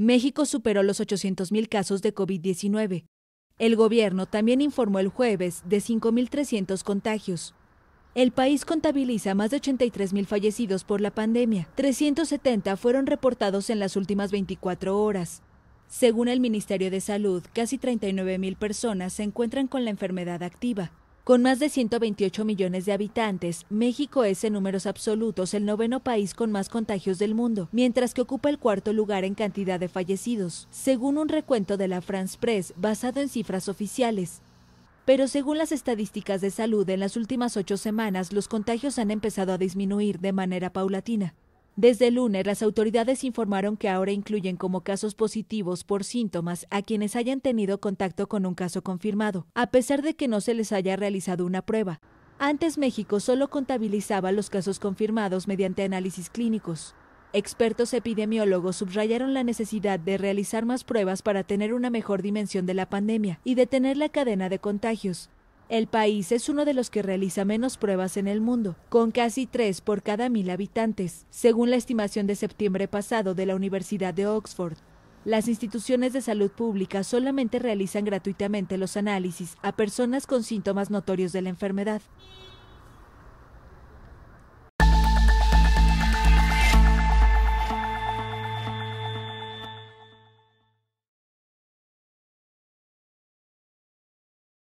México superó los 800.000 casos de COVID-19. El gobierno también informó el jueves de 5.300 contagios. El país contabiliza más de 83.000 fallecidos por la pandemia. 370 fueron reportados en las últimas 24 horas. Según el Ministerio de Salud, casi 39.000 personas se encuentran con la enfermedad activa. Con más de 128 millones de habitantes, México es en números absolutos el noveno país con más contagios del mundo, mientras que ocupa el cuarto lugar en cantidad de fallecidos, según un recuento de la France Press basado en cifras oficiales. Pero según las estadísticas de salud, en las últimas ocho semanas los contagios han empezado a disminuir de manera paulatina. Desde el lunes, las autoridades informaron que ahora incluyen como casos positivos por síntomas a quienes hayan tenido contacto con un caso confirmado, a pesar de que no se les haya realizado una prueba. Antes México solo contabilizaba los casos confirmados mediante análisis clínicos. Expertos epidemiólogos subrayaron la necesidad de realizar más pruebas para tener una mejor dimensión de la pandemia y detener la cadena de contagios, el país es uno de los que realiza menos pruebas en el mundo, con casi tres por cada mil habitantes, según la estimación de septiembre pasado de la Universidad de Oxford. Las instituciones de salud pública solamente realizan gratuitamente los análisis a personas con síntomas notorios de la enfermedad.